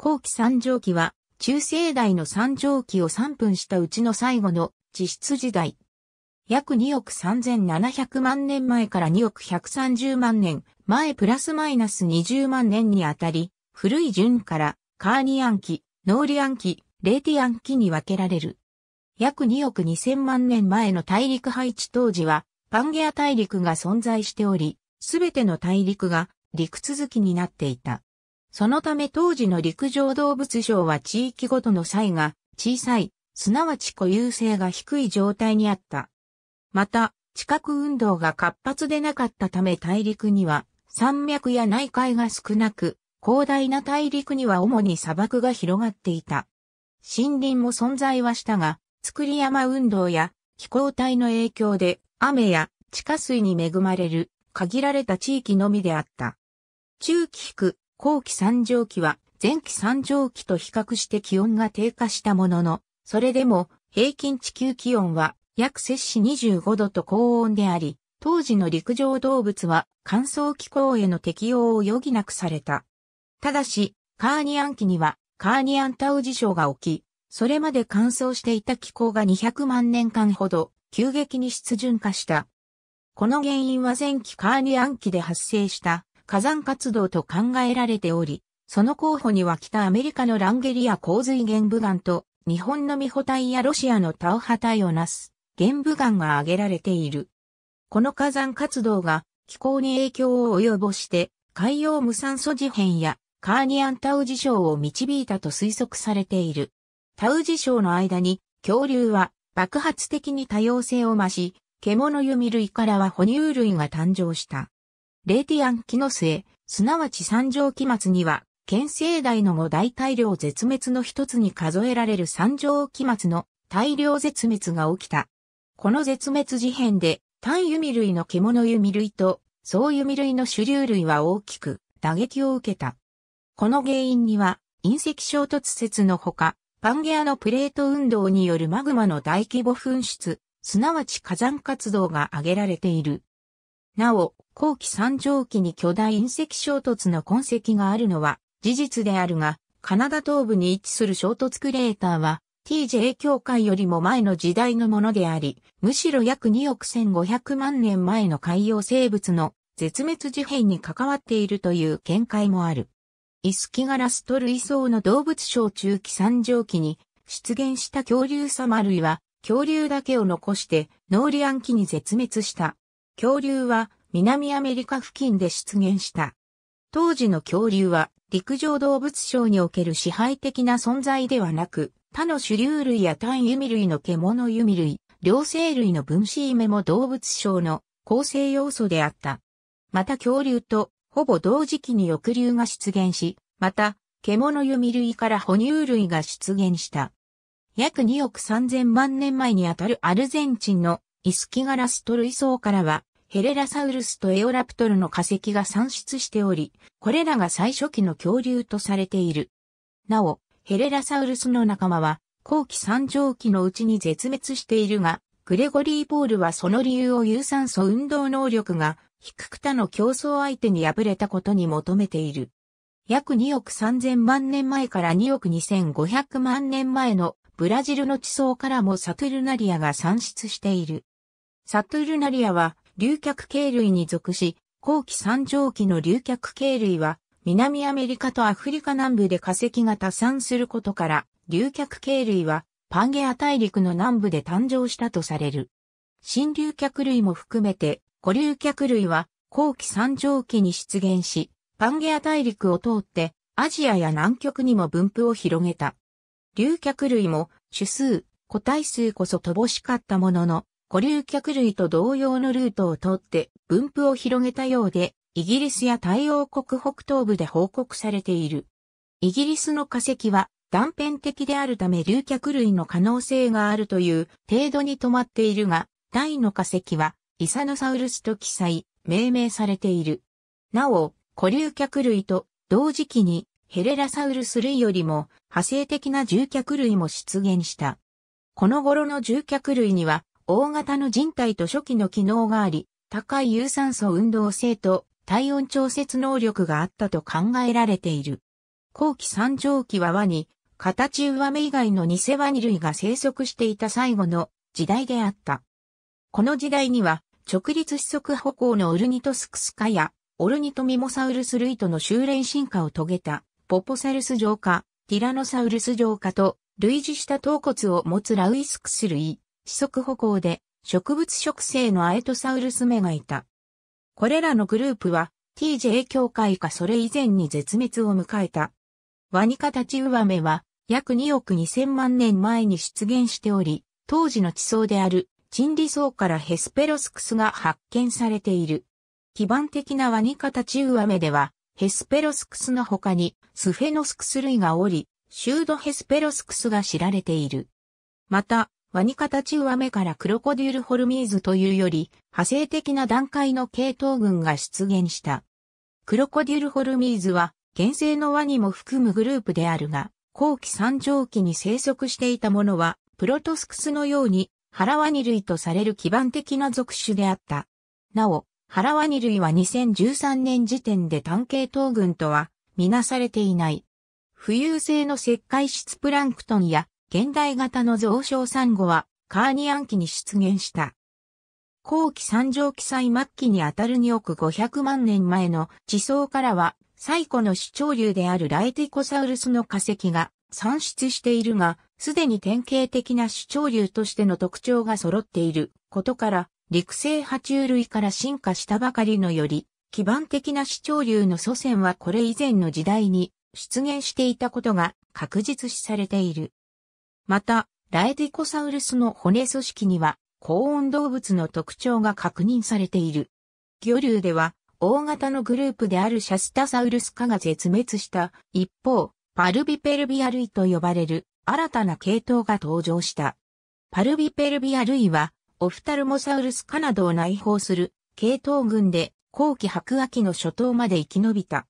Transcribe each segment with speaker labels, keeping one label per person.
Speaker 1: 後期三畳期は、中世代の三畳期を3分したうちの最後の地質時代。約2億3700万年前から2億130万年前プラスマイナス20万年にあたり、古い順からカーニアン期、ノーリアン期、レーティアン期に分けられる。約2億2000万年前の大陸配置当時は、パンゲア大陸が存在しており、すべての大陸が陸続きになっていた。そのため当時の陸上動物省は地域ごとの差異が小さい、すなわち固有性が低い状態にあった。また、地殻運動が活発でなかったため大陸には山脈や内海が少なく、広大な大陸には主に砂漠が広がっていた。森林も存在はしたが、作り山運動や気候帯の影響で雨や地下水に恵まれる限られた地域のみであった。中期区、後期三畳期は前期三畳期と比較して気温が低下したものの、それでも平均地球気温は約摂氏25度と高温であり、当時の陸上動物は乾燥気候への適応を余儀なくされた。ただし、カーニアン期にはカーニアンタウ事象が起き、それまで乾燥していた気候が200万年間ほど急激に湿潤化した。この原因は前期カーニアン期で発生した火山活動と考えられており、その候補には北アメリカのランゲリア洪水玄武岩と日本のミホ帯やロシアのタオハ帯をなす玄武岩が挙げられている。この火山活動が気候に影響を及ぼして海洋無酸素事変やカーニアンタウ事象を導いたと推測されている。タウ事象の間に恐竜は爆発的に多様性を増し、獣弓類からは哺乳類が誕生した。レーティアン紀の末、すなわち三条期末には、県西大の後大大量絶滅の一つに数えられる三条期末の大量絶滅が起きた。この絶滅事変で、単弓類の獣弓類と、総弓類の主流類は大きく打撃を受けた。この原因には、隕石衝突説のほか、パンゲアのプレート運動によるマグマの大規模噴出、すなわち火山活動が挙げられている。なお、後期三畳期に巨大隕石衝突の痕跡があるのは事実であるが、カナダ東部に位置する衝突クレーターは TJ 教会よりも前の時代のものであり、むしろ約2億1500万年前の海洋生物の絶滅事変に関わっているという見解もある。イスキガラスト類層の動物小中期三畳期に出現した恐竜サマ類は恐竜だけを残してノーリアン期に絶滅した。恐竜は南アメリカ付近で出現した。当時の恐竜は陸上動物省における支配的な存在ではなく、他の主流類や単弓類の獣弓類、両生類の分子夢も動物省の構成要素であった。また恐竜とほぼ同時期に翼竜が出現し、また獣弓類から哺乳類が出現した。約2億3000万年前にあたるアルゼンチンのイスキガラスト類層からはヘレラサウルスとエオラプトルの化石が産出しており、これらが最初期の恐竜とされている。なお、ヘレラサウルスの仲間は、後期三畳期のうちに絶滅しているが、グレゴリー・ポールはその理由を有酸素運動能力が低く他の競争相手に敗れたことに求めている。約2億3000万年前から2億2500万年前のブラジルの地層からもサトゥルナリアが産出している。サトゥルナリアは竜脚系類に属し、後期三畳期の竜脚系類は、南アメリカとアフリカ南部で化石が多産することから、竜脚系類は、パンゲア大陸の南部で誕生したとされる。新竜脚類も含めて、古竜脚類は、後期三畳期に出現し、パンゲア大陸を通って、アジアや南極にも分布を広げた。竜脚類も、種数、個体数こそ乏しかったものの、古流脚類と同様のルートを通って分布を広げたようで、イギリスや太陽国北東部で報告されている。イギリスの化石は断片的であるため流脚類の可能性があるという程度に止まっているが、大の化石はイサノサウルスと記載、命名されている。なお、古流脚類と同時期にヘレラサウルス類よりも派生的な獣脚類も出現した。この頃の獣脚類には大型の人体と初期の機能があり、高い有酸素運動性と体温調節能力があったと考えられている。後期三畳期はワニ、形上目以外の偽ワニ類が生息していた最後の時代であった。この時代には、直立四足歩行のオルニトスクスカや、オルニトミモサウルス類との修練進化を遂げた、ポポサルス浄化、ティラノサウルス浄化と、類似した頭骨を持つラウイスクス類、四足歩行で植物植生のアエトサウルス目がいた。これらのグループは TJ 協会かそれ以前に絶滅を迎えた。ワニカタチウワメは約2億2000万年前に出現しており、当時の地層であるチンリ層からヘスペロスクスが発見されている。基盤的なワニカタチウワメでは、ヘスペロスクスの他にスフェノスクス類がおり、シュードヘスペロスクスが知られている。また、ワニカタチウアメからクロコデュールホルミーズというより、派生的な段階の系統群が出現した。クロコデュールホルミーズは、原生のワニも含むグループであるが、後期三畳期に生息していたものは、プロトスクスのように、ハラワニ類とされる基盤的な属種であった。なお、ハラワニ類は2013年時点で単系統群とは、みなされていない。浮遊性の石灰質プランクトンや現代型の増床産後はカーニアン期に出現した。後期三条記載末期にあたる2億500万年前の地層からは最古の主潮流であるライティコサウルスの化石が産出しているが、すでに典型的な主潮流としての特徴が揃っていることから、陸生爬虫類から進化したばかりのより、基盤的な主潮流の祖先はこれ以前の時代に出現していたことが確実視されている。また、ラエディコサウルスの骨組織には、高温動物の特徴が確認されている。魚流では、大型のグループであるシャスタサウルス科が絶滅した。一方、パルビペルビア類と呼ばれる新たな系統が登場した。パルビペルビア類は、オフタルモサウルス科などを内包する系統群で後期白亜紀の初頭まで生き延びた。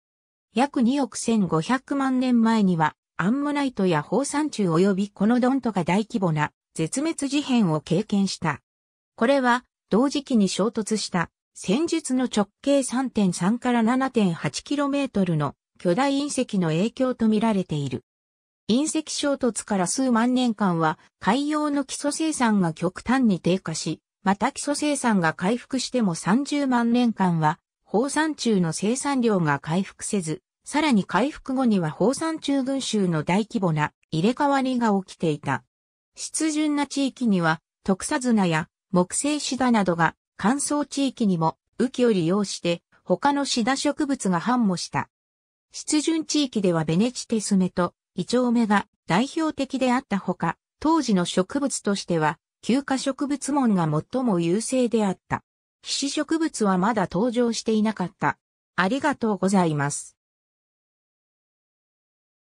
Speaker 1: 約2億1500万年前にはアンモナイトや放散虫及びコノドントが大規模な絶滅事変を経験した。これは同時期に衝突した戦術の直径3.3から 7.8km の巨大隕石の影響とみられている。隕石衝突から数万年間は海洋の基礎生産が極端に低下し、また基礎生産が回復しても30万年間は放散虫の生産量が回復せず、さらに回復後には放散中群衆の大規模な入れ替わりが起きていた。湿潤な地域には、特砂綱や木製シダなどが乾燥地域にも雨季を利用して他のシダ植物が繁茂した。湿潤地域ではベネチテスメとイチョウメが代表的であったほか、当時の植物としては休暇植物門が最も優勢であった。皮脂植物はまだ登場していなかった。ありがとうございます。